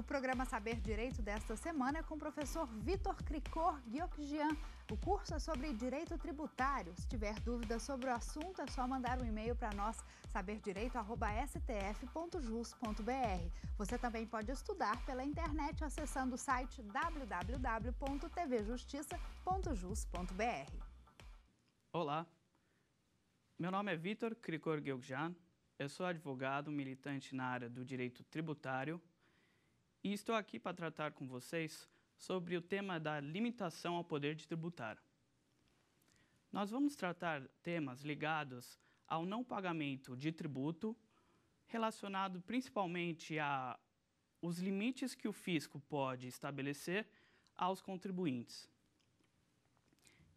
O programa Saber Direito desta semana é com o professor Vitor Cricor Gyokjian. O curso é sobre direito tributário. Se tiver dúvidas sobre o assunto, é só mandar um e-mail para nós, saberdireito.stf.jus.br. Você também pode estudar pela internet acessando o site www.tvjustiça.jus.br. Olá, meu nome é Vitor Cricor Gyokjian. Eu sou advogado militante na área do direito tributário e estou aqui para tratar com vocês sobre o tema da limitação ao poder de tributar. Nós vamos tratar temas ligados ao não pagamento de tributo, relacionado principalmente a os limites que o fisco pode estabelecer aos contribuintes.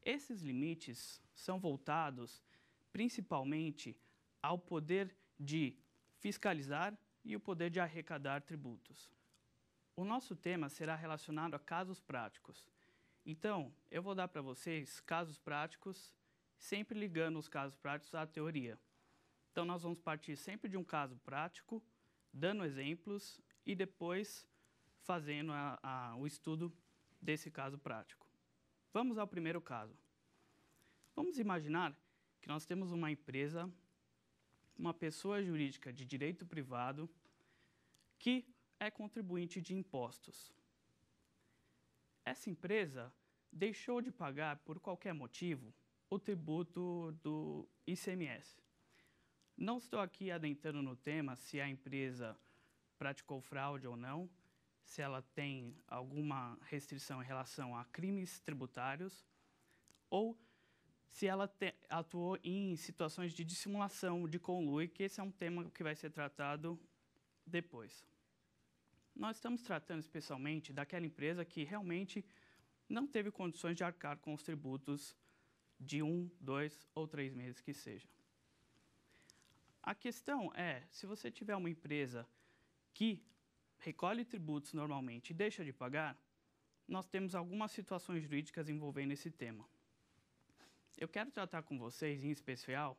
Esses limites são voltados principalmente ao poder de fiscalizar e o poder de arrecadar tributos. O nosso tema será relacionado a casos práticos. Então, eu vou dar para vocês casos práticos, sempre ligando os casos práticos à teoria. Então, nós vamos partir sempre de um caso prático, dando exemplos e depois fazendo a, a, o estudo desse caso prático. Vamos ao primeiro caso. Vamos imaginar que nós temos uma empresa, uma pessoa jurídica de direito privado, que é contribuinte de impostos. Essa empresa deixou de pagar, por qualquer motivo, o tributo do ICMS. Não estou aqui adentrando no tema se a empresa praticou fraude ou não, se ela tem alguma restrição em relação a crimes tributários ou se ela te, atuou em situações de dissimulação de conluio, que esse é um tema que vai ser tratado depois. Nós estamos tratando especialmente daquela empresa que realmente não teve condições de arcar com os tributos de um, dois ou três meses que seja. A questão é, se você tiver uma empresa que recolhe tributos normalmente e deixa de pagar, nós temos algumas situações jurídicas envolvendo esse tema. Eu quero tratar com vocês, em especial,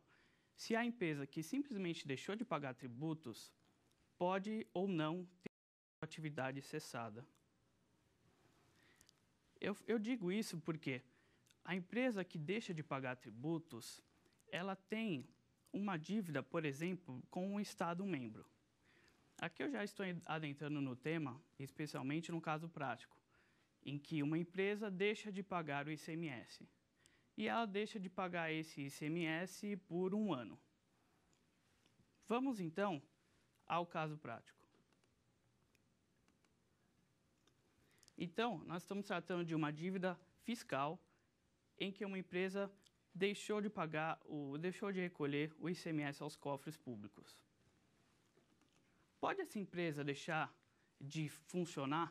se a empresa que simplesmente deixou de pagar tributos pode ou não ter atividade cessada. Eu, eu digo isso porque a empresa que deixa de pagar tributos, ela tem uma dívida, por exemplo, com um Estado membro. Aqui eu já estou adentrando no tema, especialmente no caso prático, em que uma empresa deixa de pagar o ICMS. E ela deixa de pagar esse ICMS por um ano. Vamos então ao caso prático. Então, nós estamos tratando de uma dívida fiscal em que uma empresa deixou de pagar deixou de recolher o ICMS aos cofres públicos. Pode essa empresa deixar de funcionar?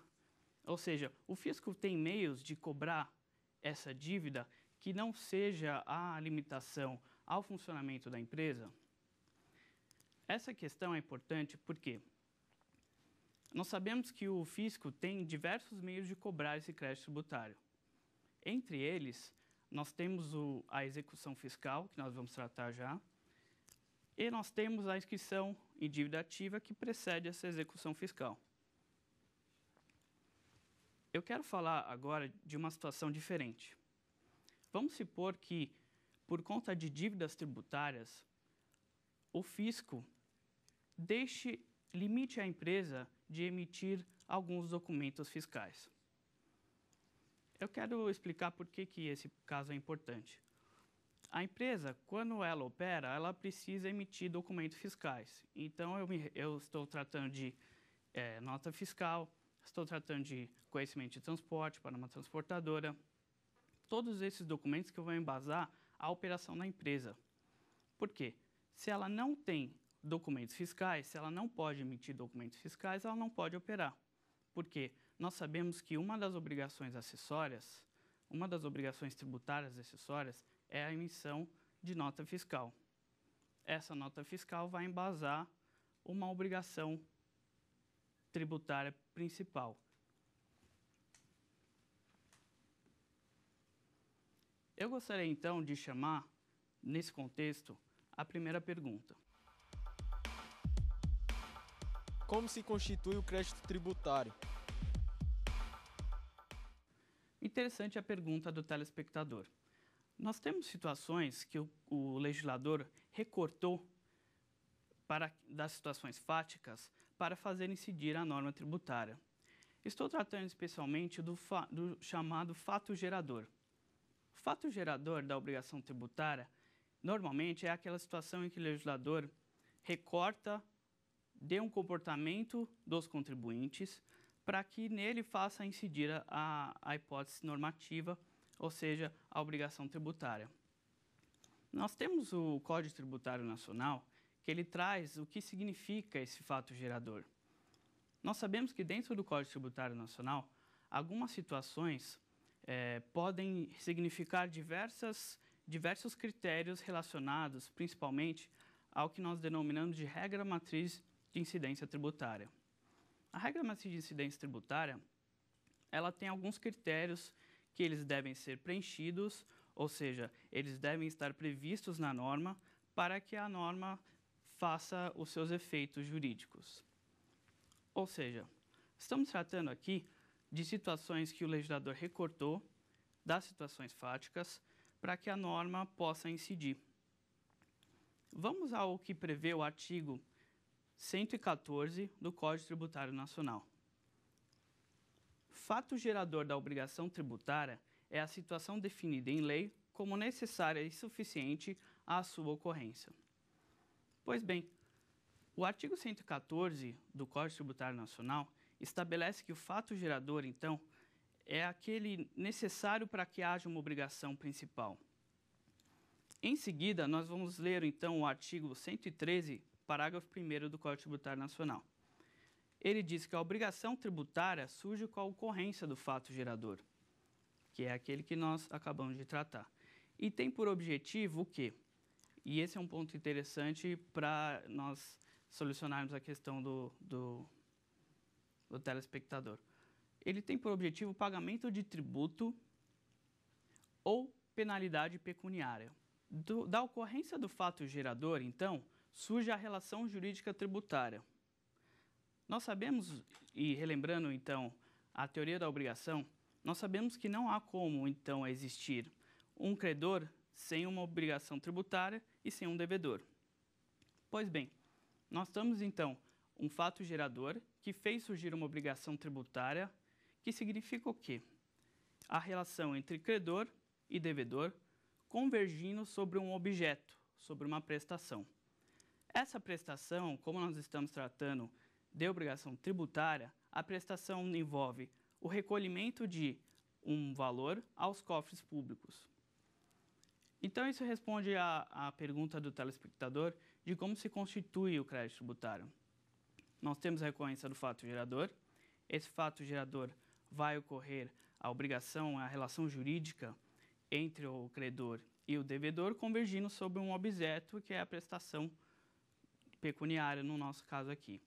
Ou seja, o fisco tem meios de cobrar essa dívida que não seja a limitação ao funcionamento da empresa? Essa questão é importante porque nós sabemos que o fisco tem diversos meios de cobrar esse crédito tributário. Entre eles, nós temos o, a execução fiscal, que nós vamos tratar já, e nós temos a inscrição em dívida ativa que precede essa execução fiscal. Eu quero falar agora de uma situação diferente. Vamos supor que, por conta de dívidas tributárias, o fisco deixe limite a empresa de emitir alguns documentos fiscais. Eu quero explicar por que, que esse caso é importante. A empresa, quando ela opera, ela precisa emitir documentos fiscais. Então, eu, me, eu estou tratando de é, nota fiscal, estou tratando de conhecimento de transporte para uma transportadora. Todos esses documentos que vão embasar a operação da empresa. Por quê? Se ela não tem documentos fiscais, se ela não pode emitir documentos fiscais, ela não pode operar. Por quê? Nós sabemos que uma das obrigações acessórias, uma das obrigações tributárias acessórias é a emissão de nota fiscal. Essa nota fiscal vai embasar uma obrigação tributária principal. Eu gostaria então de chamar, nesse contexto, a primeira pergunta. Como se constitui o crédito tributário? Interessante a pergunta do telespectador. Nós temos situações que o, o legislador recortou para, das situações fáticas para fazer incidir a norma tributária. Estou tratando especialmente do, fa, do chamado fato gerador. O fato gerador da obrigação tributária normalmente é aquela situação em que o legislador recorta de um comportamento dos contribuintes para que nele faça incidir a, a hipótese normativa, ou seja, a obrigação tributária. Nós temos o Código Tributário Nacional, que ele traz o que significa esse fato gerador. Nós sabemos que dentro do Código Tributário Nacional, algumas situações é, podem significar diversas, diversos critérios relacionados, principalmente, ao que nós denominamos de regra matriz de incidência tributária. A regra matriz de incidência tributária, ela tem alguns critérios que eles devem ser preenchidos, ou seja, eles devem estar previstos na norma para que a norma faça os seus efeitos jurídicos. Ou seja, estamos tratando aqui de situações que o legislador recortou das situações fáticas para que a norma possa incidir. Vamos ao que prevê o artigo 114 do Código Tributário Nacional. Fato gerador da obrigação tributária é a situação definida em lei como necessária e suficiente à sua ocorrência. Pois bem, o artigo 114 do Código Tributário Nacional estabelece que o fato gerador, então, é aquele necessário para que haja uma obrigação principal. Em seguida, nós vamos ler, então, o artigo 113 parágrafo 1 do Código Tributário Nacional. Ele diz que a obrigação tributária surge com a ocorrência do fato gerador, que é aquele que nós acabamos de tratar. E tem por objetivo o quê? E esse é um ponto interessante para nós solucionarmos a questão do, do, do telespectador. Ele tem por objetivo o pagamento de tributo ou penalidade pecuniária. Do, da ocorrência do fato gerador, então, surge a relação jurídica tributária. Nós sabemos, e relembrando então a teoria da obrigação, nós sabemos que não há como então existir um credor sem uma obrigação tributária e sem um devedor. Pois bem, nós temos então um fato gerador que fez surgir uma obrigação tributária, que significa o quê? A relação entre credor e devedor convergindo sobre um objeto, sobre uma prestação. Essa prestação, como nós estamos tratando de obrigação tributária, a prestação envolve o recolhimento de um valor aos cofres públicos. Então, isso responde à, pergunta do telespectador de como se constitui o crédito tributário. Nós temos a recorrência do fato gerador. Esse fato gerador vai ocorrer a obrigação, a relação jurídica entre o credor e o devedor convergindo sobre um objeto que é a prestação pecuniária, no nosso caso aqui.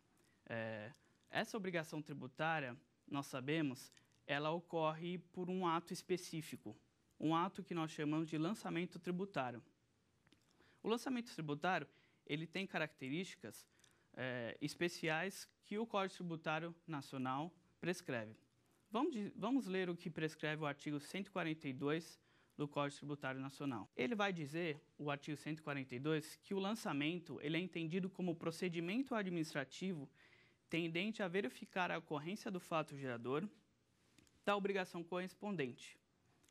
É, essa obrigação tributária, nós sabemos, ela ocorre por um ato específico, um ato que nós chamamos de lançamento tributário. O lançamento tributário ele tem características é, especiais que o Código Tributário Nacional prescreve. Vamos, vamos ler o que prescreve o artigo 142 do Código Tributário Nacional. Ele vai dizer, o artigo 142, que o lançamento ele é entendido como procedimento administrativo tendente a verificar a ocorrência do fato gerador da obrigação correspondente.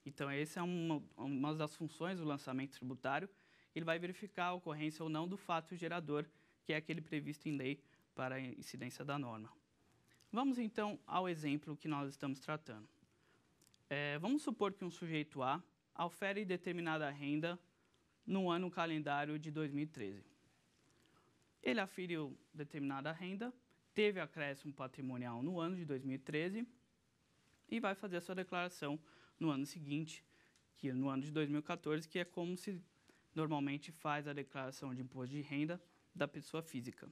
Então, essa é uma, uma das funções do lançamento tributário. Ele vai verificar a ocorrência ou não do fato gerador, que é aquele previsto em lei para a incidência da norma. Vamos então ao exemplo que nós estamos tratando. É, vamos supor que um sujeito A ofere determinada renda no ano calendário de 2013. Ele aferiu determinada renda, teve acréscimo patrimonial no ano de 2013 e vai fazer a sua declaração no ano seguinte, que no ano de 2014, que é como se normalmente faz a declaração de imposto de renda da pessoa física.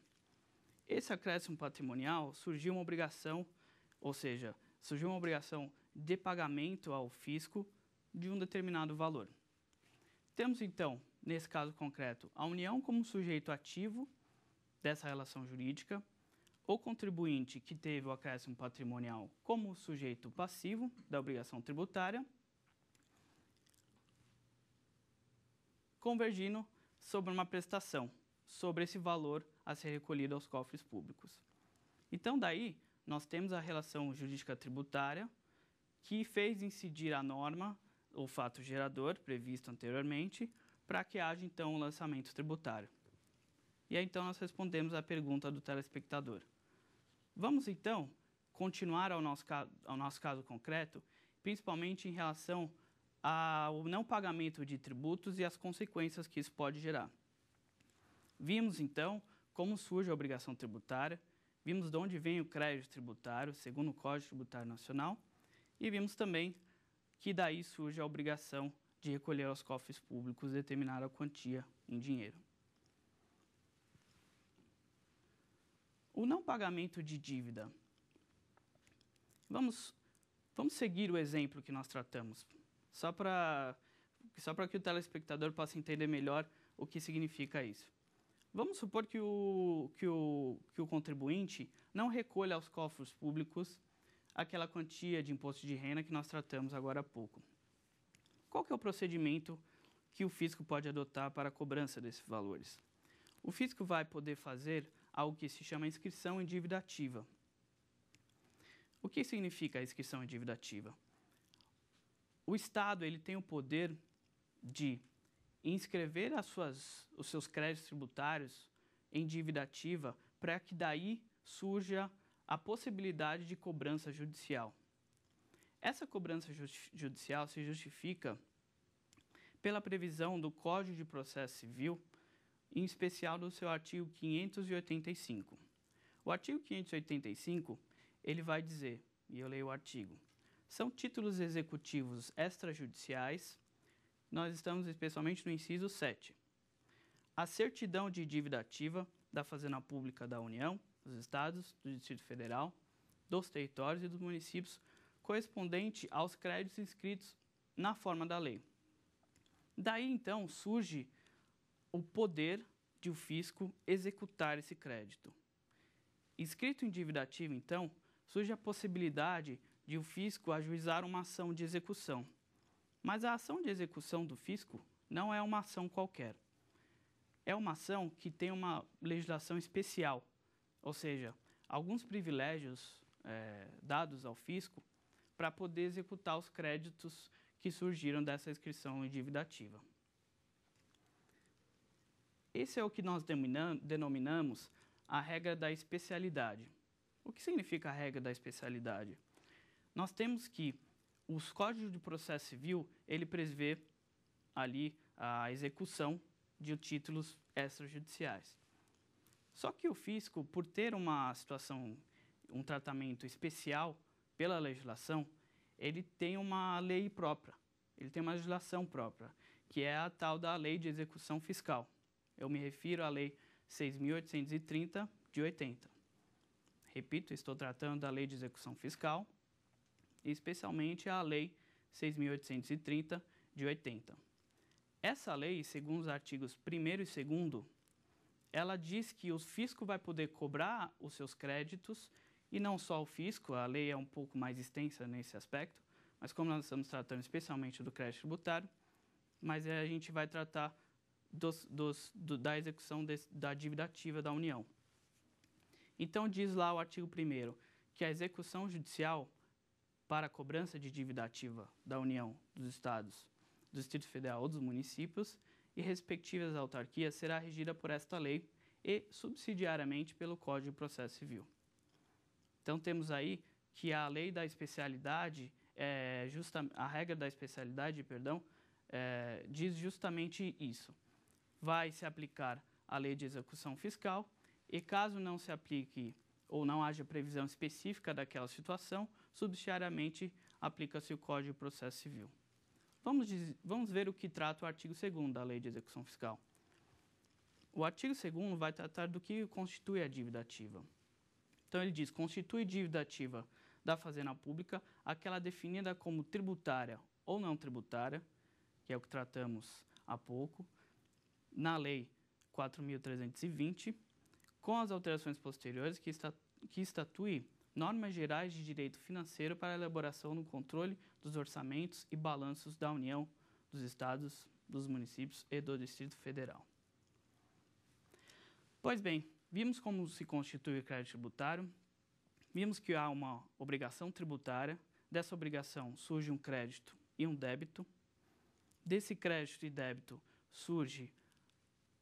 Esse acréscimo patrimonial surgiu uma obrigação, ou seja, surgiu uma obrigação de pagamento ao fisco de um determinado valor. Temos, então, nesse caso concreto, a União como sujeito ativo dessa relação jurídica, o contribuinte que teve o acréscimo patrimonial como sujeito passivo da obrigação tributária, convergindo sobre uma prestação, sobre esse valor a ser recolhido aos cofres públicos. Então, daí, nós temos a relação jurídica tributária, que fez incidir a norma o fato gerador previsto anteriormente para que haja então o um lançamento tributário. E aí então nós respondemos à pergunta do telespectador. Vamos então continuar ao nosso, ao nosso caso concreto, principalmente em relação ao não pagamento de tributos e as consequências que isso pode gerar. Vimos então como surge a obrigação tributária, vimos de onde vem o crédito tributário, segundo o Código Tributário Nacional, e vimos também que daí surge a obrigação de recolher aos cofres públicos determinada quantia em dinheiro. O não pagamento de dívida. Vamos, vamos seguir o exemplo que nós tratamos, só para só para que o telespectador possa entender melhor o que significa isso. Vamos supor que o, que o, que o contribuinte não recolha aos cofres públicos aquela quantia de imposto de renda que nós tratamos agora há pouco. Qual que é o procedimento que o fisco pode adotar para a cobrança desses valores? O fisco vai poder fazer algo que se chama inscrição em dívida ativa. O que significa a inscrição em dívida ativa? O Estado ele tem o poder de inscrever as suas, os seus créditos tributários em dívida ativa para que daí surja a possibilidade de cobrança judicial. Essa cobrança judicial se justifica pela previsão do Código de Processo Civil, em especial do seu artigo 585. O artigo 585, ele vai dizer, e eu leio o artigo, são títulos executivos extrajudiciais, nós estamos especialmente no inciso 7. A certidão de dívida ativa da Fazenda Pública da União dos estados, do Distrito Federal, dos territórios e dos municípios correspondente aos créditos inscritos na forma da lei. Daí então surge o poder de o fisco executar esse crédito. Escrito em dívida ativa, então, surge a possibilidade de o fisco ajuizar uma ação de execução. Mas a ação de execução do fisco não é uma ação qualquer. É uma ação que tem uma legislação especial ou seja, alguns privilégios é, dados ao fisco para poder executar os créditos que surgiram dessa inscrição em dívida ativa. Esse é o que nós denominamos a regra da especialidade. O que significa a regra da especialidade? Nós temos que os códigos de processo civil, ele prevê ali a execução de títulos extrajudiciais. Só que o fisco, por ter uma situação, um tratamento especial pela legislação, ele tem uma lei própria, ele tem uma legislação própria, que é a tal da Lei de Execução Fiscal. Eu me refiro à Lei 6.830 de 80. Repito, estou tratando da Lei de Execução Fiscal, especialmente a Lei 6.830 de 80. Essa lei, segundo os artigos 1 e 2 ela diz que o fisco vai poder cobrar os seus créditos e não só o fisco, a lei é um pouco mais extensa nesse aspecto, mas como nós estamos tratando especialmente do crédito tributário, mas é, a gente vai tratar dos, dos, do, da execução de, da dívida ativa da União. Então, diz lá o artigo 1 que a execução judicial para a cobrança de dívida ativa da União, dos Estados, do Distrito Federal ou dos municípios e respectivas autarquias será regida por esta lei e subsidiariamente pelo Código de Processo Civil. Então temos aí que a lei da especialidade, é, justa, a regra da especialidade, perdão, é, diz justamente isso. Vai se aplicar a lei de execução fiscal e caso não se aplique ou não haja previsão específica daquela situação, subsidiariamente aplica-se o Código de Processo Civil. Vamos, vamos ver o que trata o artigo 2 da Lei de Execução Fiscal. O artigo 2 vai tratar do que constitui a dívida ativa. Então, ele diz: constitui dívida ativa da Fazenda Pública aquela definida como tributária ou não tributária, que é o que tratamos há pouco, na Lei 4.320, com as alterações posteriores que, está que estatui normas gerais de direito financeiro para a elaboração do controle dos orçamentos e balanços da União, dos Estados, dos municípios e do Distrito Federal. Pois bem, vimos como se constitui o crédito tributário, vimos que há uma obrigação tributária, dessa obrigação surge um crédito e um débito, desse crédito e débito surge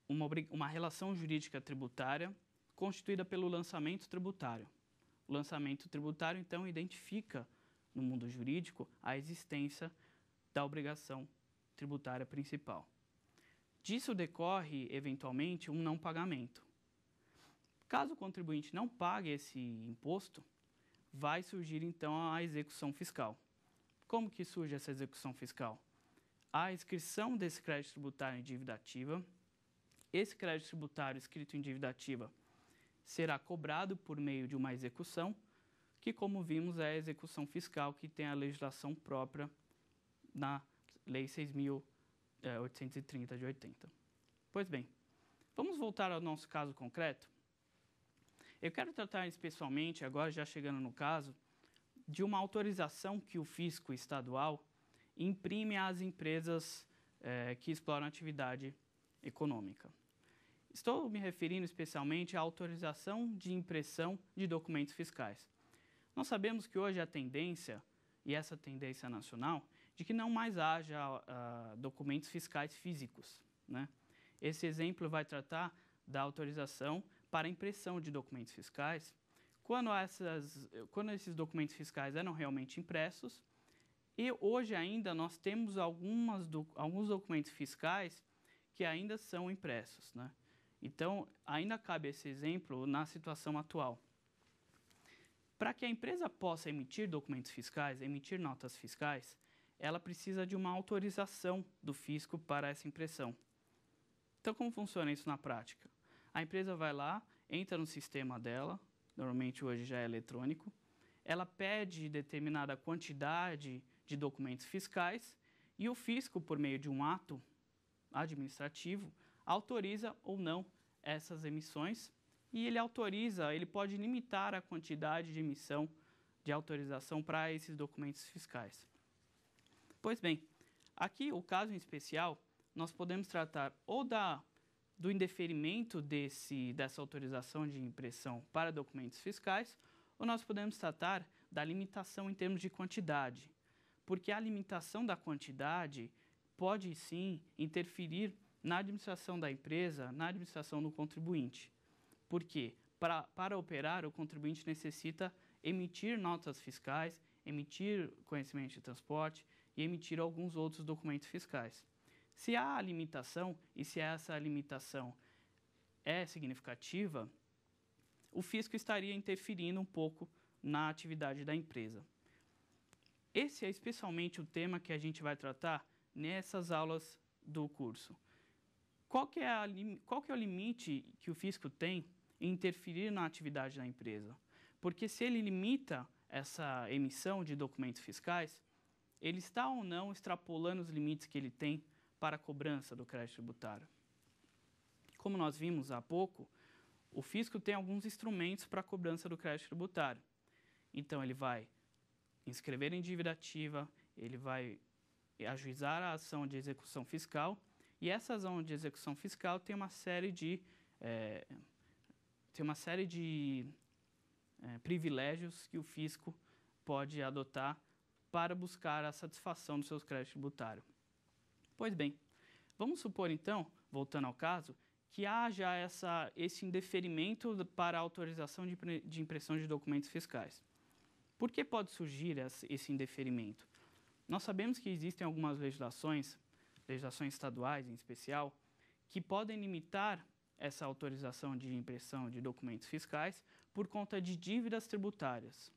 uma, uma relação jurídica tributária constituída pelo lançamento tributário. O lançamento tributário, então, identifica no mundo jurídico a existência da obrigação tributária principal. Disso decorre, eventualmente, um não pagamento. Caso o contribuinte não pague esse imposto, vai surgir então a execução fiscal. Como que surge essa execução fiscal? A inscrição desse crédito tributário em dívida ativa. Esse crédito tributário escrito em dívida ativa será cobrado por meio de uma execução, que, como vimos, é a execução fiscal que tem a legislação própria na Lei 6.830 é, de 80. Pois bem, vamos voltar ao nosso caso concreto? Eu quero tratar especialmente, agora já chegando no caso, de uma autorização que o fisco estadual imprime às empresas eh, que exploram atividade econômica. Estou me referindo especialmente à autorização de impressão de documentos fiscais. Nós sabemos que hoje a tendência, e essa tendência nacional, de que não mais haja uh, documentos fiscais físicos. Né? Esse exemplo vai tratar da autorização para impressão de documentos fiscais. Quando, essas, quando esses documentos fiscais eram realmente impressos, e hoje ainda nós temos algumas do, alguns documentos fiscais que ainda são impressos. Né? Então, ainda cabe esse exemplo na situação atual. Para que a empresa possa emitir documentos fiscais, emitir notas fiscais, ela precisa de uma autorização do fisco para essa impressão. Então, como funciona isso na prática? A empresa vai lá, entra no sistema dela, normalmente hoje já é eletrônico, ela pede determinada quantidade de documentos fiscais e o fisco, por meio de um ato administrativo, autoriza ou não essas emissões e ele autoriza, ele pode limitar a quantidade de emissão de autorização para esses documentos fiscais. Pois bem, aqui o caso em especial, nós podemos tratar ou da do indeferimento desse, dessa autorização de impressão para documentos fiscais, ou nós podemos tratar da limitação em termos de quantidade, porque a limitação da quantidade pode sim interferir na administração da empresa, na administração do contribuinte. Por quê? para operar, o contribuinte necessita emitir notas fiscais, emitir conhecimento de transporte e emitir alguns outros documentos fiscais. Se há limitação e se essa limitação é significativa, o fisco estaria interferindo um pouco na atividade da empresa. Esse é especialmente o tema que a gente vai tratar nessas aulas do curso. Qual que, é a, qual que é o limite que o fisco tem em interferir na atividade da empresa? Porque se ele limita essa emissão de documentos fiscais, ele está ou não extrapolando os limites que ele tem para a cobrança do crédito tributário? Como nós vimos há pouco, o fisco tem alguns instrumentos para a cobrança do crédito tributário. Então, ele vai inscrever em dívida ativa, ele vai ajuizar a ação de execução fiscal e essa zona de execução fiscal tem uma série de, é, tem uma série de é, privilégios que o fisco pode adotar para buscar a satisfação dos seus créditos tributários. Pois bem, vamos supor então, voltando ao caso, que haja essa, esse indeferimento para a autorização de, de impressão de documentos fiscais. Por que pode surgir esse indeferimento? Nós sabemos que existem algumas legislações legislações estaduais em especial, que podem limitar essa autorização de impressão de documentos fiscais por conta de dívidas tributárias.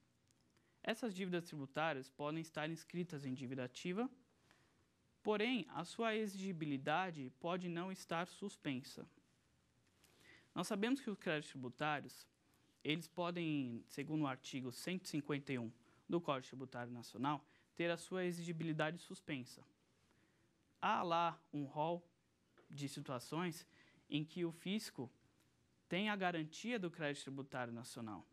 Essas dívidas tributárias podem estar inscritas em dívida ativa, porém a sua exigibilidade pode não estar suspensa. Nós sabemos que os créditos tributários, eles podem, segundo o artigo 151 do Código Tributário Nacional, ter a sua exigibilidade suspensa há lá um rol de situações em que o fisco tem a garantia do crédito tributário nacional.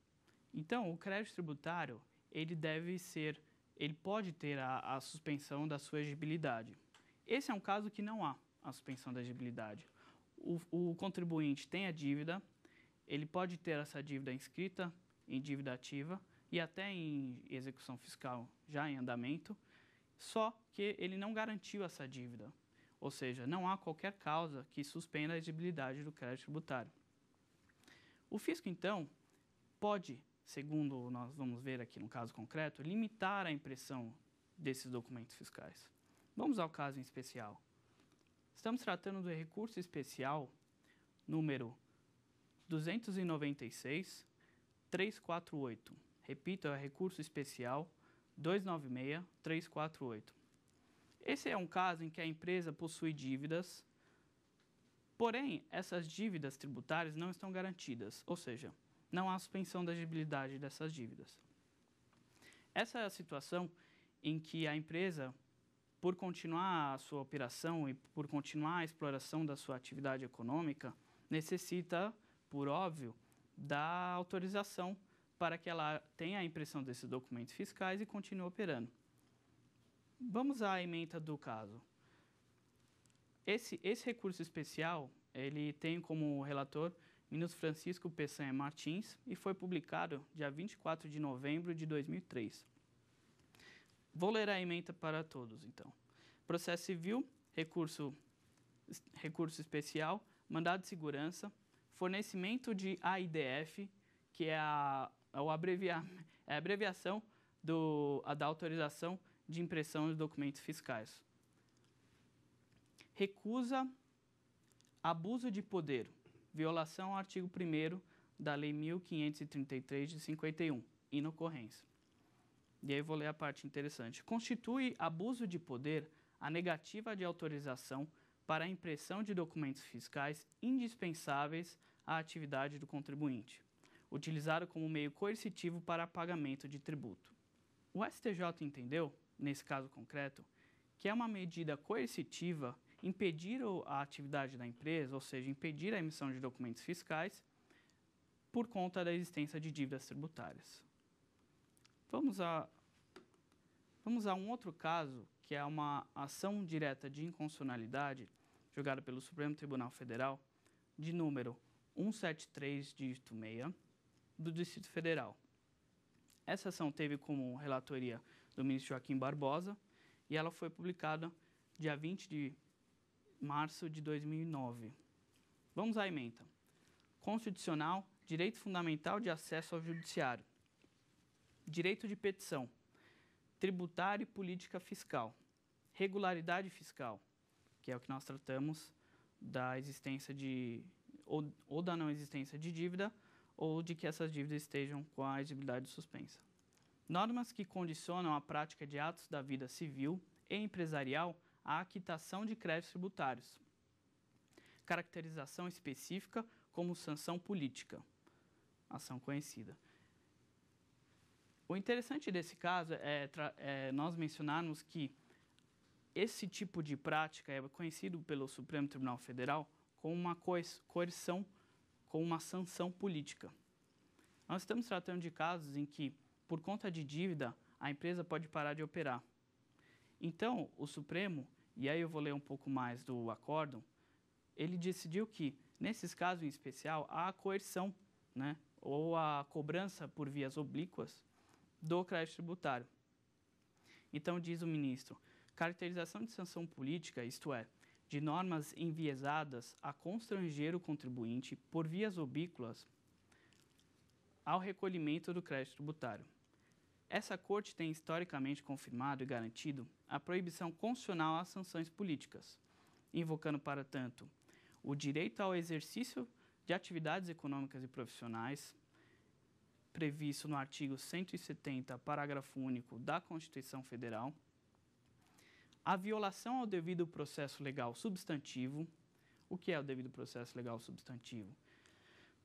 Então, o crédito tributário, ele deve ser, ele pode ter a, a suspensão da sua exigibilidade. Esse é um caso que não há a suspensão da exigibilidade. O, o contribuinte tem a dívida, ele pode ter essa dívida inscrita em dívida ativa e até em execução fiscal já em andamento, só que ele não garantiu essa dívida, ou seja, não há qualquer causa que suspenda a exigibilidade do crédito tributário. O fisco, então, pode, segundo nós vamos ver aqui no caso concreto, limitar a impressão desses documentos fiscais. Vamos ao caso em especial. Estamos tratando do recurso especial número 296 348. Repito, é recurso especial 296 348. Esse é um caso em que a empresa possui dívidas, porém essas dívidas tributárias não estão garantidas, ou seja, não há suspensão da agibilidade dessas dívidas. Essa é a situação em que a empresa, por continuar a sua operação e por continuar a exploração da sua atividade econômica, necessita, por óbvio, da autorização para que ela tenha a impressão desses documentos fiscais e continue operando. Vamos à emenda do caso. Esse, esse recurso especial, ele tem como relator Minos Francisco Peçanha Martins e foi publicado dia 24 de novembro de 2003. Vou ler a emenda para todos, então. Processo civil, recurso, recurso especial, mandado de segurança, fornecimento de AIDF, que é a abreviar, é a abreviação do, a da autorização de impressão de documentos fiscais. Recusa abuso de poder, violação ao artigo 1 da Lei 1533 de 51, inocorrência. E aí vou ler a parte interessante. Constitui abuso de poder a negativa de autorização para a impressão de documentos fiscais indispensáveis à atividade do contribuinte utilizado como meio coercitivo para pagamento de tributo. O STJ entendeu, nesse caso concreto, que é uma medida coercitiva impedir a atividade da empresa, ou seja, impedir a emissão de documentos fiscais por conta da existência de dívidas tributárias. Vamos a, vamos a um outro caso, que é uma ação direta de inconstitucionalidade julgada pelo Supremo Tribunal Federal, de número 173, dígito 6, do Distrito Federal. Essa ação teve como relatoria do ministro Joaquim Barbosa e ela foi publicada dia 20 de março de 2009. Vamos à emenda. Constitucional, direito fundamental de acesso ao judiciário. Direito de petição. Tributário e política fiscal. Regularidade fiscal, que é o que nós tratamos da existência de ou, ou da não existência de dívida ou de que essas dívidas estejam com a exigibilidade suspensa. Normas que condicionam a prática de atos da vida civil e empresarial à quitação de créditos tributários. Caracterização específica como sanção política, ação conhecida. O interessante desse caso é, é nós mencionarmos que esse tipo de prática é conhecido pelo Supremo Tribunal Federal como uma coerção com uma sanção política. Nós estamos tratando de casos em que, por conta de dívida, a empresa pode parar de operar. Então, o Supremo, e aí eu vou ler um pouco mais do acórdão, ele decidiu que, nesses casos em especial, há a coerção, né, ou a cobrança por vias oblíquas do crédito tributário. Então, diz o ministro, caracterização de sanção política, isto é, de normas enviesadas a constranger o contribuinte por vias obíquas ao recolhimento do crédito tributário. Essa Corte tem historicamente confirmado e garantido a proibição constitucional às sanções políticas, invocando, para tanto, o direito ao exercício de atividades econômicas e profissionais, previsto no artigo 170, parágrafo único da Constituição Federal, a violação ao devido processo legal substantivo. O que é o devido processo legal substantivo?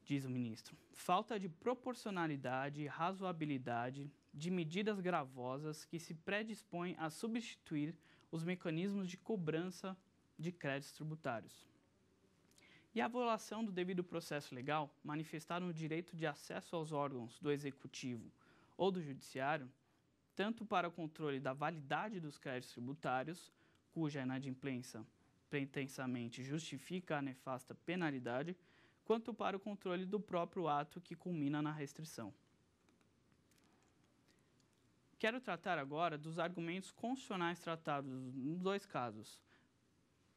Diz o ministro: falta de proporcionalidade e razoabilidade de medidas gravosas que se predispõem a substituir os mecanismos de cobrança de créditos tributários. E a violação do devido processo legal manifestar no direito de acesso aos órgãos do executivo ou do judiciário tanto para o controle da validade dos créditos tributários, cuja inadimplência pretensamente justifica a nefasta penalidade, quanto para o controle do próprio ato que culmina na restrição. Quero tratar agora dos argumentos constitucionais tratados nos dois casos.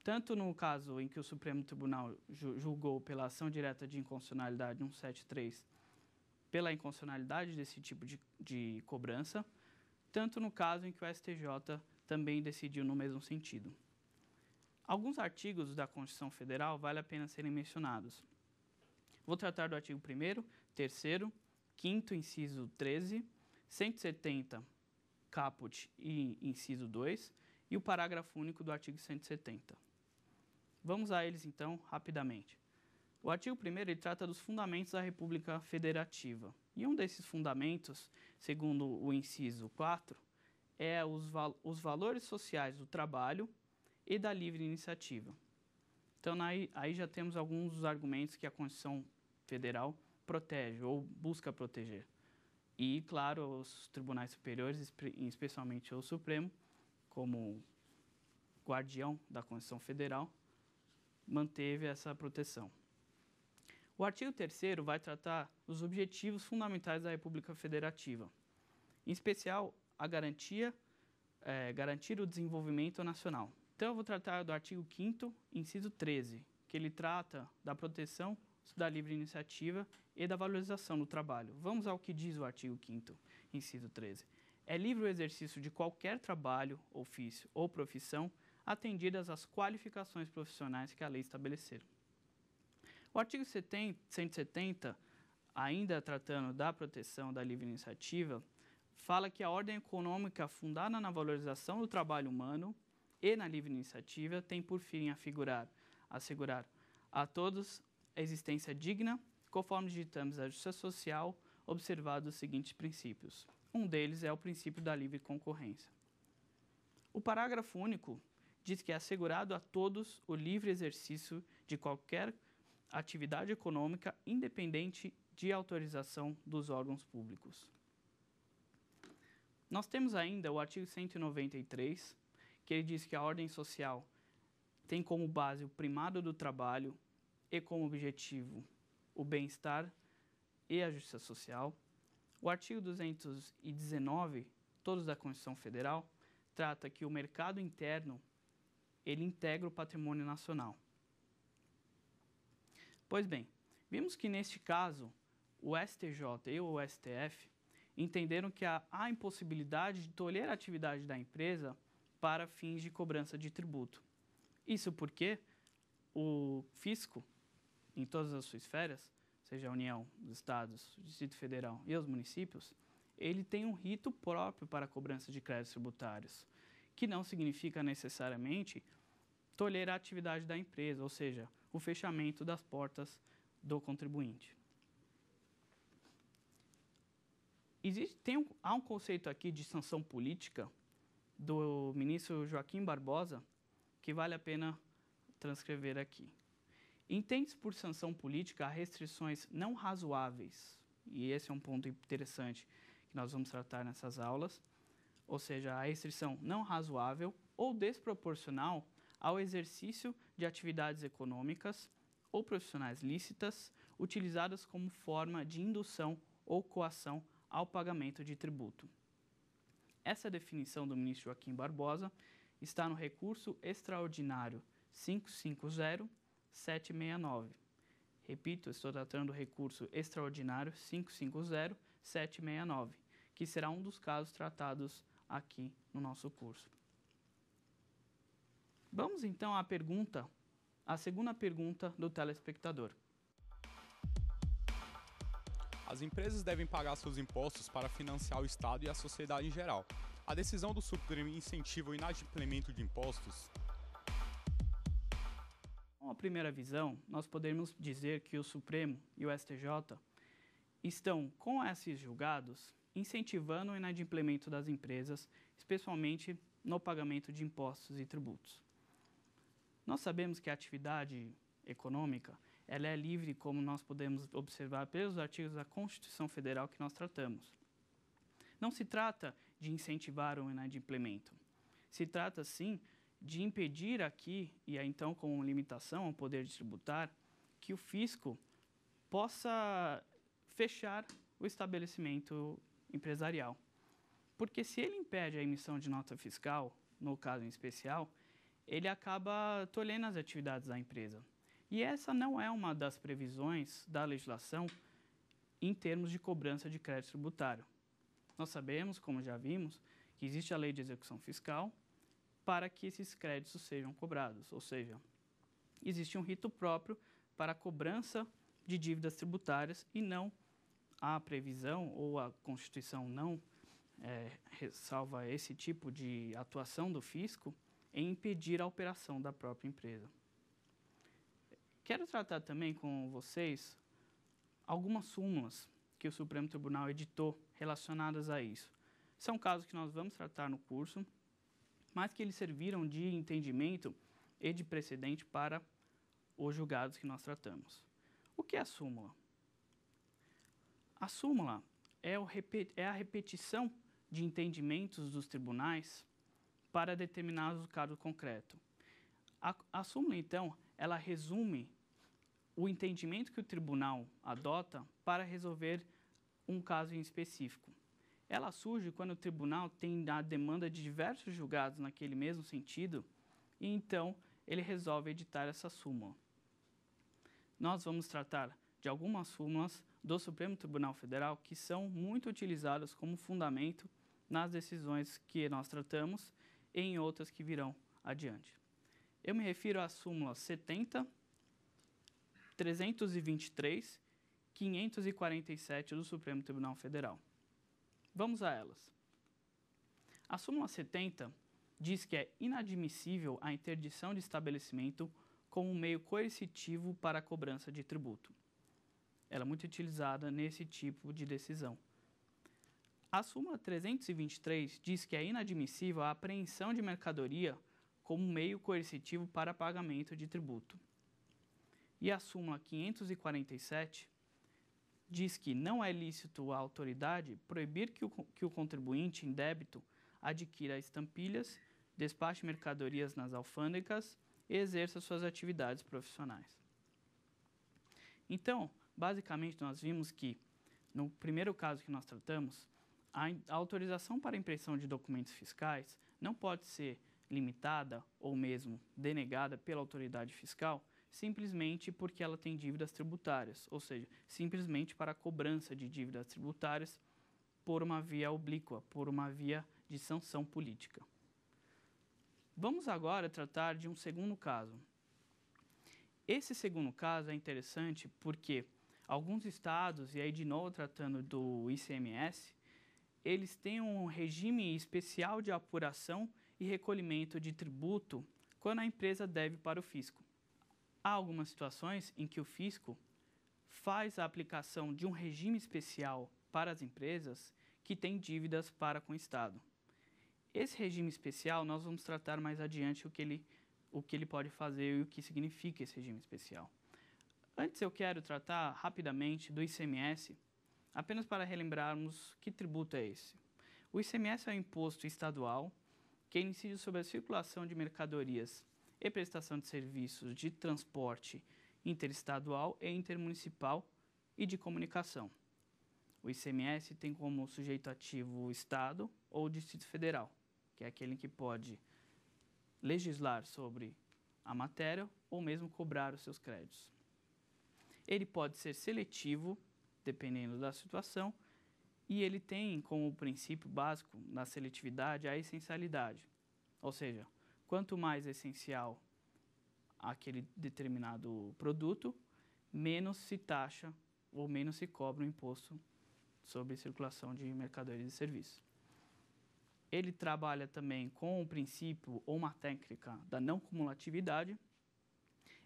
Tanto no caso em que o Supremo Tribunal julgou pela ação direta de inconstitucionalidade 173 pela inconstitucionalidade desse tipo de, de cobrança, tanto no caso em que o STJ também decidiu no mesmo sentido. Alguns artigos da Constituição Federal vale a pena serem mencionados. Vou tratar do artigo 1 3 5 inciso 13, 170, caput e inciso 2, e o parágrafo único do artigo 170. Vamos a eles então rapidamente. O artigo 1 trata dos fundamentos da República Federativa. E um desses fundamentos segundo o inciso 4, é os, val os valores sociais do trabalho e da livre iniciativa. Então, aí, aí já temos alguns dos argumentos que a Constituição Federal protege ou busca proteger. E, claro, os tribunais superiores, especialmente o Supremo, como guardião da Constituição Federal, manteve essa proteção. O artigo 3 vai tratar dos objetivos fundamentais da República Federativa, em especial a garantia, é, garantir o desenvolvimento nacional. Então eu vou tratar do artigo 5 inciso 13, que ele trata da proteção da livre iniciativa e da valorização do trabalho. Vamos ao que diz o artigo 5 inciso 13. É livre o exercício de qualquer trabalho, ofício ou profissão atendidas às qualificações profissionais que a lei estabelecer. O artigo 70, 170, ainda tratando da proteção da livre iniciativa, fala que a ordem econômica fundada na valorização do trabalho humano e na livre iniciativa tem por fim afigurar, assegurar a todos a existência digna, conforme ditamos da justiça social, observados os seguintes princípios. Um deles é o princípio da livre concorrência. O parágrafo único diz que é assegurado a todos o livre exercício de qualquer atividade econômica independente de autorização dos órgãos públicos. Nós temos ainda o artigo 193, que ele diz que a ordem social tem como base o primado do trabalho e como objetivo o bem-estar e a justiça social. O artigo 219, todos da Constituição Federal, trata que o mercado interno ele integra o patrimônio nacional. Pois bem, vimos que neste caso, o STJ e o STF entenderam que há a impossibilidade de tolher a atividade da empresa para fins de cobrança de tributo. Isso porque o fisco, em todas as suas esferas, seja a União, os Estados, o Distrito Federal e os municípios, ele tem um rito próprio para a cobrança de créditos tributários, que não significa necessariamente tolher a atividade da empresa, ou seja, o fechamento das portas do contribuinte. Existe, tem há um conceito aqui de sanção política do ministro Joaquim Barbosa que vale a pena transcrever aqui. Entende-se por sanção política restrições não razoáveis, e esse é um ponto interessante que nós vamos tratar nessas aulas, ou seja, a restrição não razoável ou desproporcional ao exercício de atividades econômicas ou profissionais lícitas utilizadas como forma de indução ou coação ao pagamento de tributo. Essa definição do ministro Joaquim Barbosa está no recurso extraordinário 550769. Repito, estou tratando do recurso extraordinário 550769, que será um dos casos tratados aqui no nosso curso. Vamos então à pergunta, à segunda pergunta do telespectador. As empresas devem pagar seus impostos para financiar o Estado e a sociedade em geral. A decisão do Supremo incentiva o inadimplemento de impostos? Com a primeira visão, nós podemos dizer que o Supremo e o STJ estão, com esses julgados, incentivando o inadimplemento das empresas, especialmente no pagamento de impostos e tributos. Nós sabemos que a atividade econômica ela é livre, como nós podemos observar pelos artigos da Constituição Federal que nós tratamos. Não se trata de incentivar o inadimplemento. Se trata, sim, de impedir aqui, e então com limitação ao poder tributar, que o fisco possa fechar o estabelecimento empresarial. Porque se ele impede a emissão de nota fiscal, no caso em especial, ele acaba tolhendo as atividades da empresa. E essa não é uma das previsões da legislação em termos de cobrança de crédito tributário. Nós sabemos, como já vimos, que existe a lei de execução fiscal para que esses créditos sejam cobrados, ou seja, existe um rito próprio para a cobrança de dívidas tributárias e não a previsão ou a Constituição não é, ressalva esse tipo de atuação do fisco é impedir a operação da própria empresa. Quero tratar também com vocês algumas súmulas que o Supremo Tribunal editou relacionadas a isso. São casos que nós vamos tratar no curso, mas que eles serviram de entendimento e de precedente para os julgados que nós tratamos. O que é a súmula? A súmula é, é a repetição de entendimentos dos tribunais para determinado caso concreto. A, a súmula, então, ela resume o entendimento que o tribunal adota para resolver um caso em específico. Ela surge quando o tribunal tem a demanda de diversos julgados naquele mesmo sentido e então ele resolve editar essa súmula. Nós vamos tratar de algumas súmulas do Supremo Tribunal Federal que são muito utilizadas como fundamento nas decisões que nós tratamos e em outras que virão adiante. Eu me refiro às súmulas 70, 323, 547 do Supremo Tribunal Federal. Vamos a elas. A súmula 70 diz que é inadmissível a interdição de estabelecimento como um meio coercitivo para a cobrança de tributo. Ela é muito utilizada nesse tipo de decisão. A súmula 323 diz que é inadmissível a apreensão de mercadoria como meio coercitivo para pagamento de tributo. E a súmula 547 diz que não é lícito à autoridade proibir que o, que o contribuinte em débito adquira estampilhas, despache mercadorias nas alfândegas e exerça suas atividades profissionais. Então, basicamente, nós vimos que, no primeiro caso que nós tratamos, a, autorização para impressão de documentos fiscais não pode ser limitada ou mesmo denegada pela autoridade fiscal simplesmente porque ela tem dívidas tributárias, ou seja, simplesmente para a cobrança de dívidas tributárias por uma via oblíqua, por uma via de sanção política. Vamos agora tratar de um segundo caso. Esse segundo caso é interessante porque alguns estados, e aí de novo tratando do ICMS, eles têm um regime especial de apuração e recolhimento de tributo quando a empresa deve para o fisco. Há algumas situações em que o fisco faz a aplicação de um regime especial para as empresas que têm dívidas para com o Estado. Esse regime especial nós vamos tratar mais adiante o que ele, o que ele pode fazer e o que significa esse regime especial. Antes eu quero tratar rapidamente do ICMS, Apenas para relembrarmos que tributo é esse. O ICMS é um imposto estadual que é incide sobre a circulação de mercadorias e prestação de serviços de transporte interestadual e intermunicipal e de comunicação. O ICMS tem como sujeito ativo o Estado ou o Distrito Federal, que é aquele que pode legislar sobre a matéria ou mesmo cobrar os seus créditos. Ele pode ser seletivo dependendo da situação, e ele tem como princípio básico na seletividade a essencialidade. Ou seja, quanto mais essencial aquele determinado produto, menos se taxa ou menos se cobra o imposto sobre circulação de mercadorias e serviços. Ele trabalha também com o princípio ou uma técnica da não cumulatividade,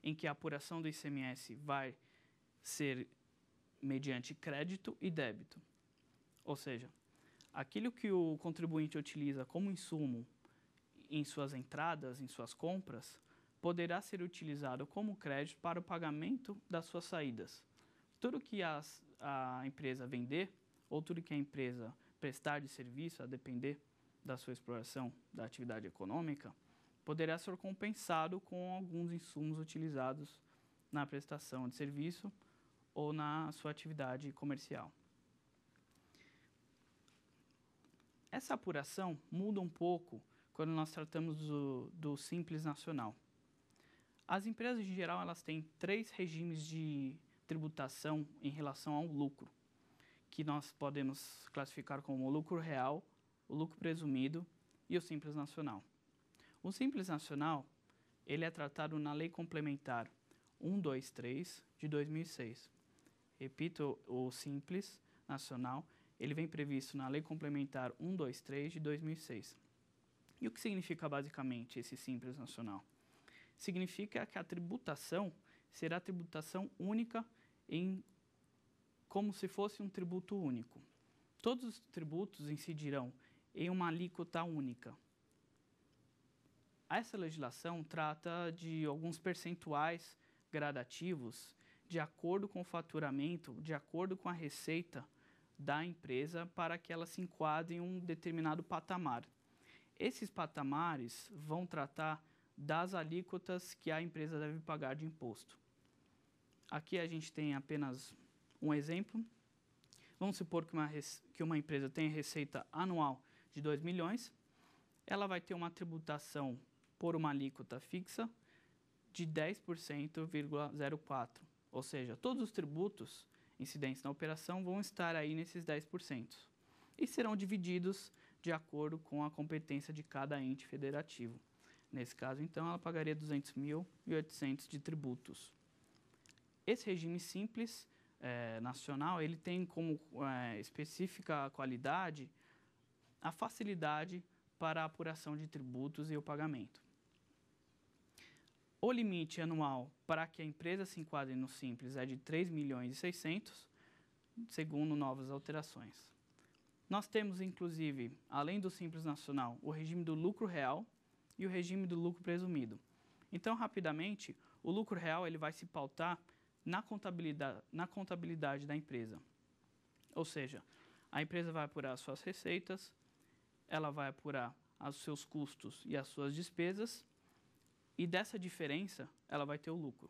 em que a apuração do ICMS vai ser mediante crédito e débito. Ou seja, aquilo que o contribuinte utiliza como insumo em suas entradas, em suas compras, poderá ser utilizado como crédito para o pagamento das suas saídas. Tudo que as, a empresa vender, ou tudo que a empresa prestar de serviço, a depender da sua exploração da atividade econômica, poderá ser compensado com alguns insumos utilizados na prestação de serviço, ou na sua atividade comercial. Essa apuração muda um pouco quando nós tratamos do, do Simples Nacional. As empresas, em geral, elas têm três regimes de tributação em relação ao lucro, que nós podemos classificar como o lucro real, o lucro presumido e o Simples Nacional. O Simples Nacional, ele é tratado na Lei Complementar 123 de 2006. Repito, o Simples Nacional, ele vem previsto na Lei Complementar 123 de 2006. E o que significa basicamente esse Simples Nacional? Significa que a tributação será tributação única em como se fosse um tributo único. Todos os tributos incidirão em uma alíquota única. Essa legislação trata de alguns percentuais gradativos de acordo com o faturamento, de acordo com a receita da empresa, para que ela se enquadre em um determinado patamar. Esses patamares vão tratar das alíquotas que a empresa deve pagar de imposto. Aqui a gente tem apenas um exemplo. Vamos supor que uma, que uma empresa tenha receita anual de 2 milhões, ela vai ter uma tributação por uma alíquota fixa de 10,04. Ou seja, todos os tributos incidentes na operação vão estar aí nesses 10% e serão divididos de acordo com a competência de cada ente federativo. Nesse caso, então, ela pagaria 200.800 de tributos. Esse regime simples é, nacional, ele tem como é, específica qualidade a facilidade para a apuração de tributos e o pagamento. O limite anual para que a empresa se enquadre no Simples é de 3 milhões e 600, segundo novas alterações. Nós temos, inclusive, além do Simples Nacional, o regime do lucro real e o regime do lucro presumido. Então, rapidamente, o lucro real ele vai se pautar na contabilidade, na contabilidade da empresa. Ou seja, a empresa vai apurar as suas receitas, ela vai apurar os seus custos e as suas despesas e dessa diferença, ela vai ter o lucro.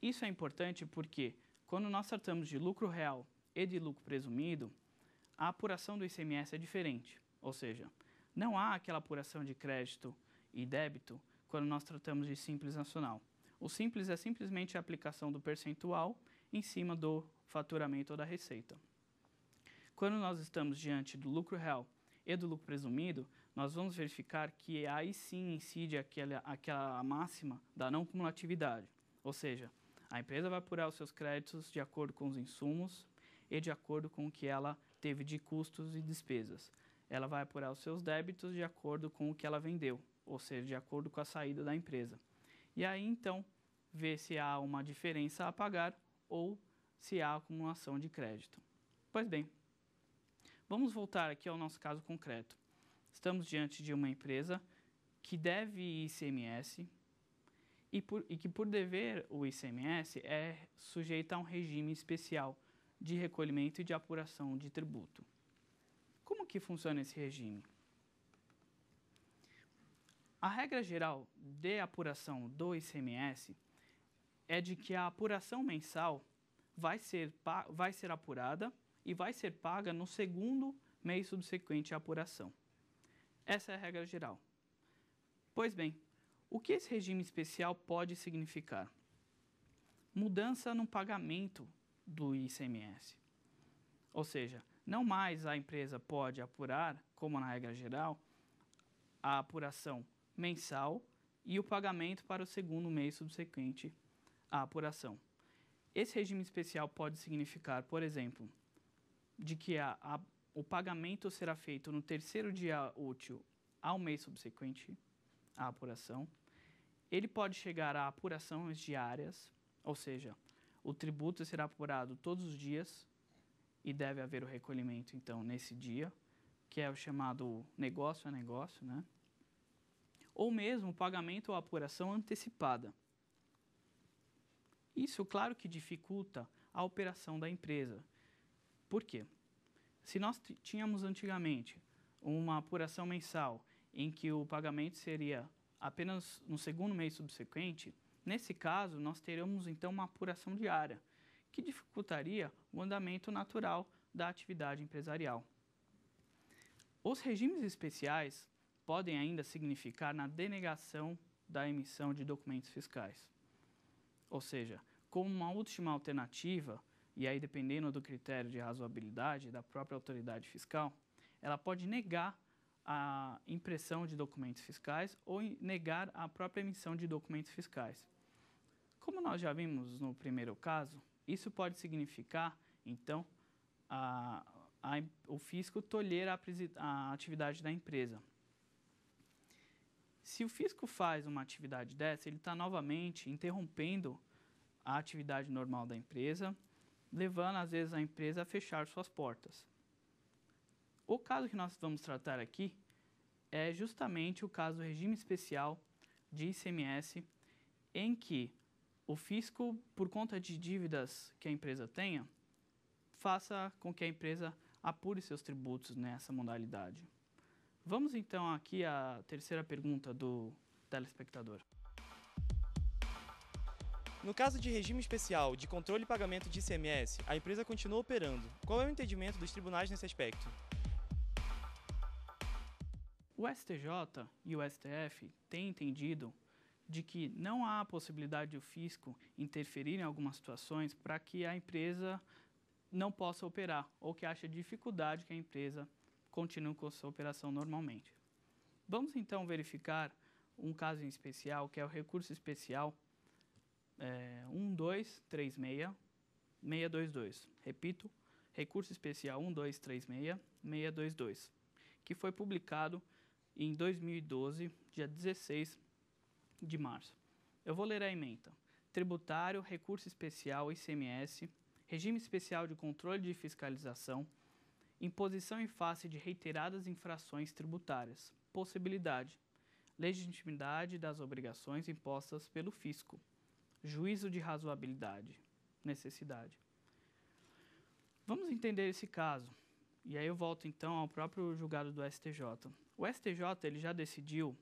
Isso é importante porque, quando nós tratamos de lucro real e de lucro presumido, a apuração do ICMS é diferente. Ou seja, não há aquela apuração de crédito e débito quando nós tratamos de simples nacional. O simples é simplesmente a aplicação do percentual em cima do faturamento ou da receita. Quando nós estamos diante do lucro real e do lucro presumido, nós vamos verificar que aí sim incide aquela, aquela máxima da não cumulatividade, ou seja, a empresa vai apurar os seus créditos de acordo com os insumos e de acordo com o que ela teve de custos e despesas. Ela vai apurar os seus débitos de acordo com o que ela vendeu, ou seja, de acordo com a saída da empresa. E aí então, vê se há uma diferença a pagar ou se há acumulação de crédito. Pois bem, vamos voltar aqui ao nosso caso concreto estamos diante de uma empresa que deve ICMS e, por, e que, por dever o ICMS, é sujeita a um regime especial de recolhimento e de apuração de tributo. Como que funciona esse regime? A regra geral de apuração do ICMS é de que a apuração mensal vai ser, vai ser apurada e vai ser paga no segundo mês subsequente à apuração. Essa é a regra geral. Pois bem, o que esse regime especial pode significar? Mudança no pagamento do ICMS. Ou seja, não mais a empresa pode apurar, como na regra geral, a apuração mensal e o pagamento para o segundo mês subsequente à apuração. Esse regime especial pode significar, por exemplo, de que a, a o pagamento será feito no terceiro dia útil ao mês subsequente à apuração. Ele pode chegar a apurações diárias, ou seja, o tributo será apurado todos os dias e deve haver o recolhimento, então, nesse dia, que é o chamado negócio a negócio, né? Ou mesmo pagamento ou apuração antecipada. Isso, claro que dificulta a operação da empresa. Por quê? Se nós tínhamos antigamente uma apuração mensal em que o pagamento seria apenas no segundo mês subsequente, nesse caso nós teríamos então uma apuração diária, que dificultaria o andamento natural da atividade empresarial. Os regimes especiais podem ainda significar na denegação da emissão de documentos fiscais. Ou seja, como uma última alternativa, e aí dependendo do critério de razoabilidade da própria autoridade fiscal, ela pode negar a impressão de documentos fiscais ou negar a própria emissão de documentos fiscais. Como nós já vimos no primeiro caso, isso pode significar, então, a, a, o fisco tolher a, a atividade da empresa. Se o fisco faz uma atividade dessa, ele está novamente interrompendo a atividade normal da empresa levando às vezes a empresa a fechar suas portas. O caso que nós vamos tratar aqui é justamente o caso do regime especial de ICMS, em que o fisco, por conta de dívidas que a empresa tenha, faça com que a empresa apure seus tributos nessa modalidade. Vamos então aqui à terceira pergunta do telespectador. No caso de regime especial de controle e pagamento de ICMS, a empresa continua operando. Qual é o entendimento dos tribunais nesse aspecto? O STJ e o STF têm entendido de que não há possibilidade de o fisco interferir em algumas situações para que a empresa não possa operar ou que ache dificuldade que a empresa continue com sua operação normalmente. Vamos então verificar um caso em especial, que é o recurso especial é, 1236 622. Repito, recurso especial 1236 622, que foi publicado em 2012, dia 16 de março. Eu vou ler a emenda. Tributário, recurso especial, ICMS, regime especial de controle de fiscalização, imposição em face de reiteradas infrações tributárias, possibilidade, legitimidade das obrigações impostas pelo fisco juízo de razoabilidade, necessidade. Vamos entender esse caso. E aí eu volto então ao próprio julgado do STJ. O STJ ele já decidiu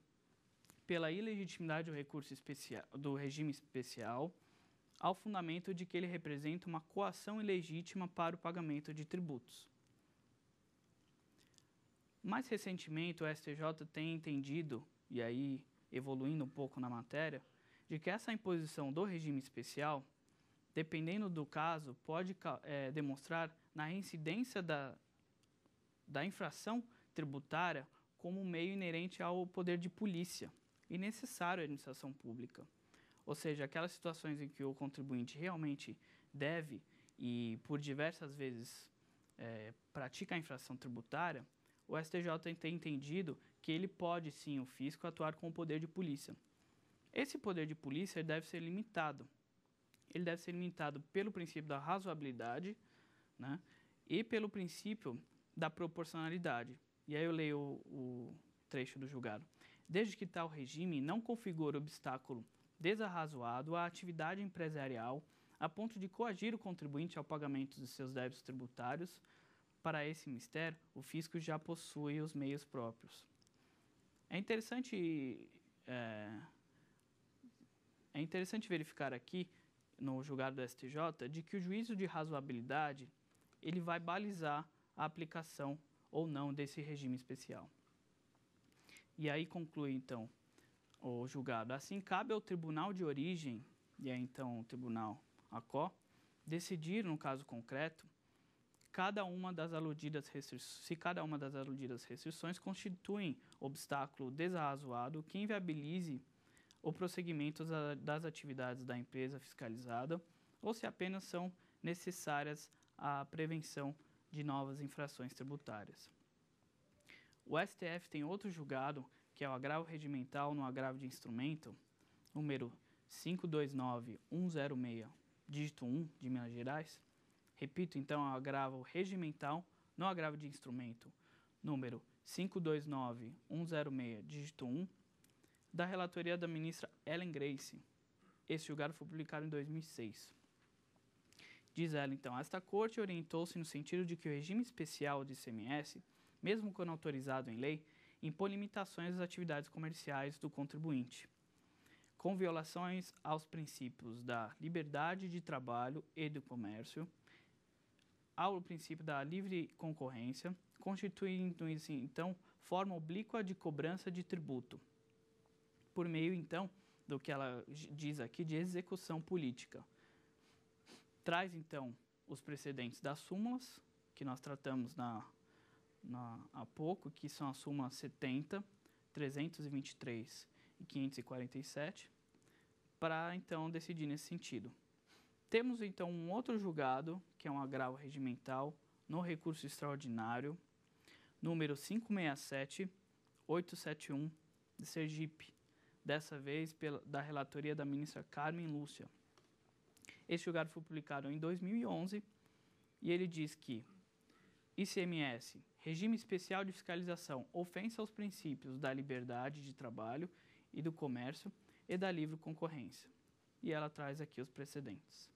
pela ilegitimidade do recurso especial do regime especial ao fundamento de que ele representa uma coação ilegítima para o pagamento de tributos. Mais recentemente, o STJ tem entendido, e aí evoluindo um pouco na matéria, de que essa imposição do regime especial, dependendo do caso, pode é, demonstrar na incidência da, da infração tributária como meio inerente ao poder de polícia e necessário à administração pública. Ou seja, aquelas situações em que o contribuinte realmente deve e por diversas vezes é, pratica a infração tributária, o STJ tem entendido que ele pode sim, o fisco, atuar com o poder de polícia. Esse poder de polícia deve ser limitado. Ele deve ser limitado pelo princípio da razoabilidade né, e pelo princípio da proporcionalidade. E aí eu leio o, o trecho do julgado. Desde que tal regime não configure obstáculo desarrazoado à atividade empresarial a ponto de coagir o contribuinte ao pagamento de seus débitos tributários, para esse mistério, o fisco já possui os meios próprios. É interessante é, é interessante verificar aqui, no julgado do STJ, de que o juízo de razoabilidade ele vai balizar a aplicação ou não desse regime especial. E aí conclui, então, o julgado. Assim, cabe ao tribunal de origem, e é então o tribunal ACO, decidir, no caso concreto, cada uma das aludidas se cada uma das aludidas restrições constituem obstáculo desarrazoado que inviabilize o prosseguimento das atividades da empresa fiscalizada ou se apenas são necessárias à prevenção de novas infrações tributárias. O STF tem outro julgado, que é o agravo regimental no agravo de instrumento, número 529106, dígito 1 de Minas Gerais. Repito, então, é o agravo regimental no agravo de instrumento, número 529106, dígito 1 da relatoria da ministra Ellen Grace. Esse julgado foi publicado em 2006. Diz ela, então, esta corte orientou-se no sentido de que o regime especial de ICMS, mesmo quando autorizado em lei, impõe limitações às atividades comerciais do contribuinte, com violações aos princípios da liberdade de trabalho e do comércio, ao princípio da livre concorrência, constituindo-se, então, forma oblíqua de cobrança de tributo, por meio, então, do que ela diz aqui de execução política. Traz, então, os precedentes das súmulas, que nós tratamos na, na, há pouco, que são a súmula 70, 323 e 547, para, então, decidir nesse sentido. Temos, então, um outro julgado, que é um agravo regimental, no recurso extraordinário, número 567-871 de Sergipe, dessa vez pela, da relatoria da ministra Carmen Lúcia. Esse julgado foi publicado em 2011 e ele diz que ICMS, regime especial de fiscalização, ofensa aos princípios da liberdade de trabalho e do comércio e da livre concorrência. E ela traz aqui os precedentes.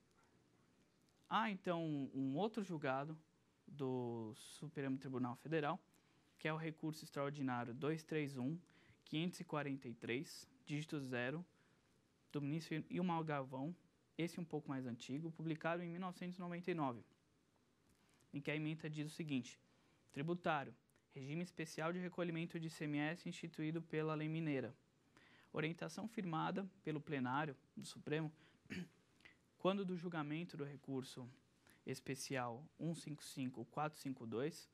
Há então um outro julgado do Supremo Tribunal Federal, que é o recurso extraordinário 231 543 dígito zero, do ministro Ilmar Gavão, esse um pouco mais antigo, publicado em 1999, em que a emenda diz o seguinte, tributário, regime especial de recolhimento de ICMS instituído pela Lei Mineira. Orientação firmada pelo plenário do Supremo quando do julgamento do recurso especial 155452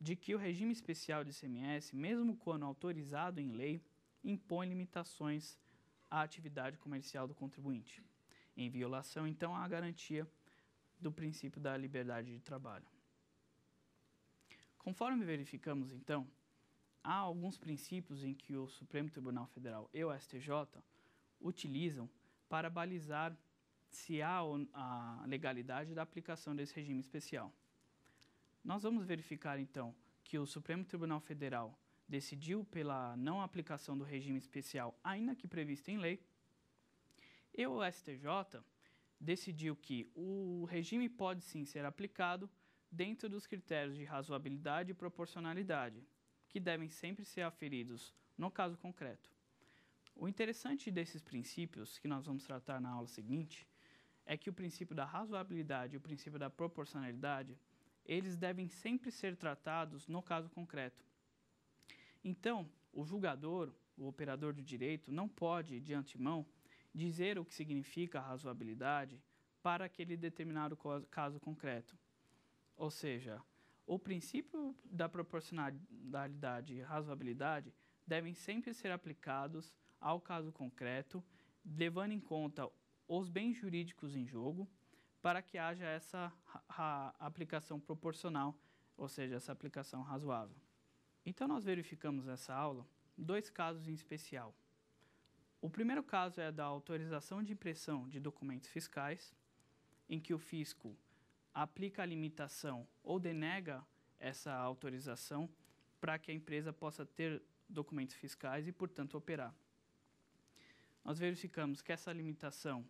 de que o regime especial de ICMS, mesmo quando autorizado em lei, impõe limitações à atividade comercial do contribuinte, em violação, então, à garantia do princípio da liberdade de trabalho. Conforme verificamos, então, há alguns princípios em que o Supremo Tribunal Federal e o STJ utilizam para balizar se há a legalidade da aplicação desse regime especial. Nós vamos verificar, então, que o Supremo Tribunal Federal decidiu pela não aplicação do regime especial, ainda que previsto em lei, e o STJ decidiu que o regime pode sim ser aplicado dentro dos critérios de razoabilidade e proporcionalidade, que devem sempre ser aferidos no caso concreto. O interessante desses princípios, que nós vamos tratar na aula seguinte, é que o princípio da razoabilidade e o princípio da proporcionalidade, eles devem sempre ser tratados no caso concreto, então, o julgador, o operador do direito, não pode, de antemão, dizer o que significa a razoabilidade para aquele determinado caso concreto. Ou seja, o princípio da proporcionalidade e razoabilidade devem sempre ser aplicados ao caso concreto, levando em conta os bens jurídicos em jogo, para que haja essa aplicação proporcional, ou seja, essa aplicação razoável. Então, nós verificamos nessa aula dois casos em especial. O primeiro caso é da autorização de impressão de documentos fiscais, em que o fisco aplica a limitação ou denega essa autorização para que a empresa possa ter documentos fiscais e, portanto, operar. Nós verificamos que essa limitação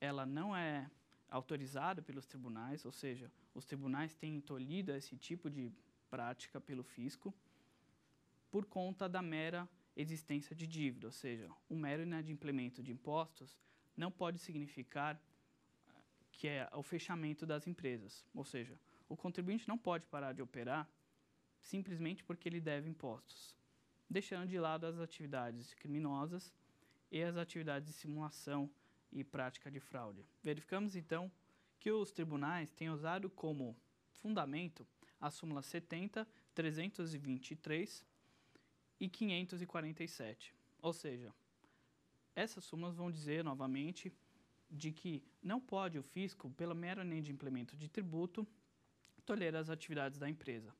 ela não é autorizada pelos tribunais, ou seja, os tribunais têm tolhido esse tipo de prática pelo fisco por conta da mera existência de dívida, ou seja, o mero inadimplemento de impostos não pode significar eh, que é o fechamento das empresas, ou seja, o contribuinte não pode parar de operar simplesmente porque ele deve impostos, deixando de lado as atividades criminosas e as atividades de simulação e prática de fraude. Verificamos então que os tribunais têm usado como fundamento a súmula 70, 323 e 547. Ou seja, essas súmulas vão dizer novamente de que não pode o fisco, pela mera nem de implemento de tributo, tolerar as atividades da empresa.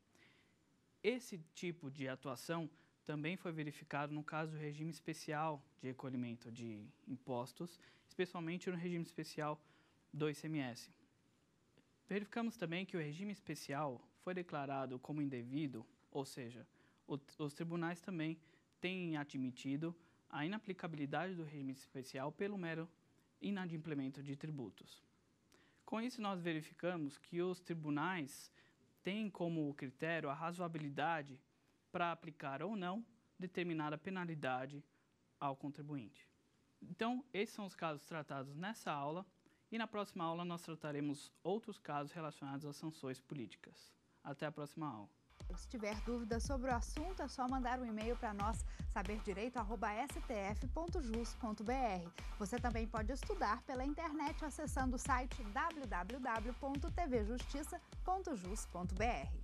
Esse tipo de atuação também foi verificado no caso do regime especial de recolhimento de impostos, especialmente no regime especial do ICMS. Verificamos também que o regime especial foi declarado como indevido, ou seja, os tribunais também têm admitido a inaplicabilidade do regime especial pelo mero inadimplemento de tributos. Com isso, nós verificamos que os tribunais têm como critério a razoabilidade para aplicar ou não determinada penalidade ao contribuinte. Então, esses são os casos tratados nessa aula e na próxima aula nós trataremos outros casos relacionados às sanções políticas. Até a próxima aula. Se tiver dúvidas sobre o assunto, é só mandar um e-mail para nós, saberdireito.stf.jus.br. Você também pode estudar pela internet acessando o site www.tvjustiça.jus.br.